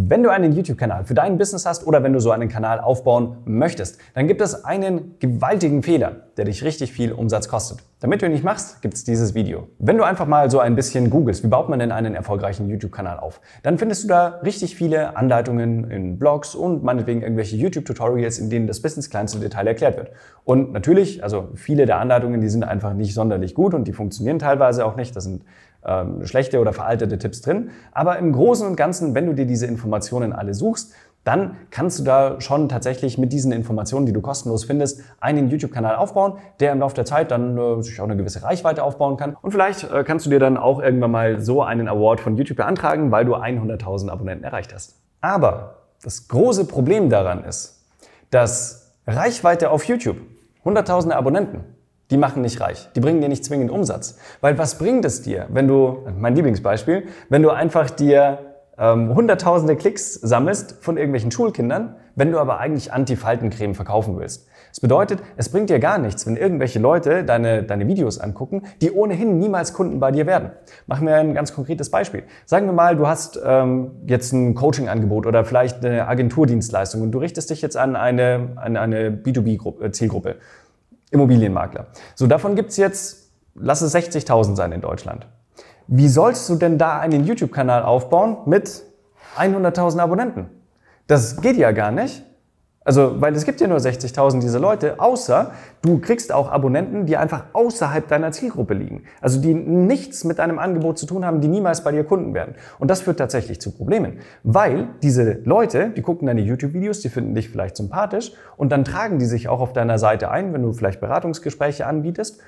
Wenn du einen YouTube-Kanal für dein Business hast oder wenn du so einen Kanal aufbauen möchtest, dann gibt es einen gewaltigen Fehler, der dich richtig viel Umsatz kostet. Damit du ihn nicht machst, gibt es dieses Video. Wenn du einfach mal so ein bisschen googelst, wie baut man denn einen erfolgreichen YouTube-Kanal auf, dann findest du da richtig viele Anleitungen in Blogs und meinetwegen irgendwelche YouTube-Tutorials, in denen das bis ins kleinste Detail erklärt wird. Und natürlich, also viele der Anleitungen, die sind einfach nicht sonderlich gut und die funktionieren teilweise auch nicht. Das sind ähm, schlechte oder veraltete Tipps drin. Aber im Großen und Ganzen, wenn du dir diese Informationen alle suchst, dann kannst du da schon tatsächlich mit diesen Informationen, die du kostenlos findest, einen YouTube-Kanal aufbauen, der im Laufe der Zeit dann äh, sich auch eine gewisse Reichweite aufbauen kann. Und vielleicht äh, kannst du dir dann auch irgendwann mal so einen Award von YouTube beantragen, weil du 100.000 Abonnenten erreicht hast. Aber das große Problem daran ist, dass Reichweite auf YouTube, 100.000 Abonnenten, die machen nicht reich. Die bringen dir nicht zwingend Umsatz. Weil was bringt es dir, wenn du, mein Lieblingsbeispiel, wenn du einfach dir ähm, hunderttausende Klicks sammelst von irgendwelchen Schulkindern, wenn du aber eigentlich Anti-Faltencreme verkaufen willst. Das bedeutet, es bringt dir gar nichts, wenn irgendwelche Leute deine, deine Videos angucken, die ohnehin niemals Kunden bei dir werden. Machen wir ein ganz konkretes Beispiel. Sagen wir mal, du hast ähm, jetzt ein Coaching-Angebot oder vielleicht eine Agenturdienstleistung und du richtest dich jetzt an eine, an eine B2B-Zielgruppe. Immobilienmakler. So, davon gibt es jetzt, lass es 60.000 sein in Deutschland. Wie sollst du denn da einen YouTube-Kanal aufbauen mit 100.000 Abonnenten? Das geht ja gar nicht. Also, weil es gibt ja nur 60.000 dieser Leute, außer du kriegst auch Abonnenten, die einfach außerhalb deiner Zielgruppe liegen. Also, die nichts mit deinem Angebot zu tun haben, die niemals bei dir Kunden werden. Und das führt tatsächlich zu Problemen, weil diese Leute, die gucken deine YouTube-Videos, die finden dich vielleicht sympathisch und dann tragen die sich auch auf deiner Seite ein, wenn du vielleicht Beratungsgespräche anbietest.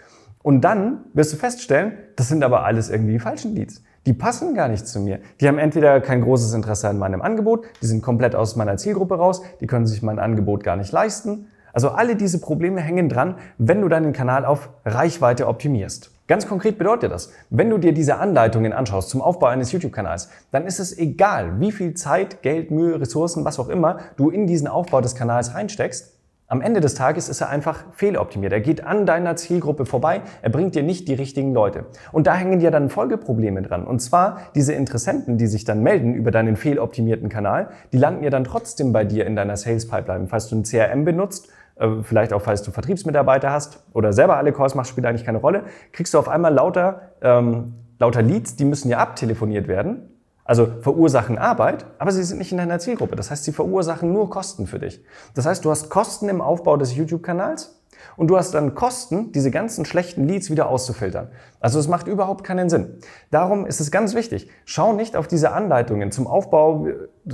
Und dann wirst du feststellen, das sind aber alles irgendwie die falschen Leads die passen gar nicht zu mir. Die haben entweder kein großes Interesse an meinem Angebot, die sind komplett aus meiner Zielgruppe raus, die können sich mein Angebot gar nicht leisten. Also alle diese Probleme hängen dran, wenn du deinen Kanal auf Reichweite optimierst. Ganz konkret bedeutet das, wenn du dir diese Anleitungen anschaust zum Aufbau eines YouTube-Kanals, dann ist es egal, wie viel Zeit, Geld, Mühe, Ressourcen, was auch immer du in diesen Aufbau des Kanals reinsteckst. Am Ende des Tages ist er einfach fehloptimiert. Er geht an deiner Zielgruppe vorbei, er bringt dir nicht die richtigen Leute. Und da hängen dir dann Folgeprobleme dran. Und zwar diese Interessenten, die sich dann melden über deinen fehloptimierten Kanal, die landen ja dann trotzdem bei dir in deiner Sales Pipeline. Falls du ein CRM benutzt, äh, vielleicht auch falls du Vertriebsmitarbeiter hast oder selber alle Calls machst, spielt eigentlich keine Rolle, kriegst du auf einmal lauter, ähm, lauter Leads, die müssen ja abtelefoniert werden. Also verursachen Arbeit, aber sie sind nicht in deiner Zielgruppe. Das heißt, sie verursachen nur Kosten für dich. Das heißt, du hast Kosten im Aufbau des YouTube-Kanals und du hast dann Kosten, diese ganzen schlechten Leads wieder auszufiltern. Also es macht überhaupt keinen Sinn. Darum ist es ganz wichtig, schau nicht auf diese Anleitungen zum Aufbau,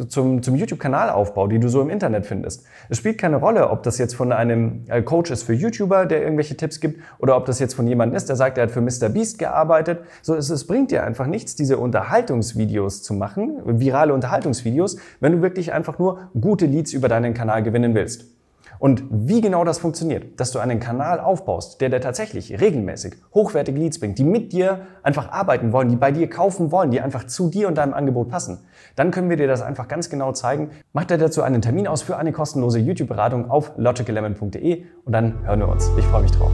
zum, zum YouTube-Kanalaufbau, die du so im Internet findest. Es spielt keine Rolle, ob das jetzt von einem äh, Coach ist für YouTuber, der irgendwelche Tipps gibt, oder ob das jetzt von jemandem ist, der sagt, er hat für Mr. Beast gearbeitet. So, es, es bringt dir einfach nichts, diese Unterhaltungsvideos zu machen, virale Unterhaltungsvideos, wenn du wirklich einfach nur gute Leads über deinen Kanal gewinnen willst. Und wie genau das funktioniert, dass du einen Kanal aufbaust, der dir tatsächlich regelmäßig hochwertige Leads bringt, die mit dir einfach arbeiten wollen, die bei dir kaufen wollen, die einfach zu dir und deinem Angebot passen, dann können wir dir das einfach ganz genau zeigen. Mach dir dazu einen Termin aus für eine kostenlose YouTube-Beratung auf logicalemon.de und dann hören wir uns. Ich freue mich drauf.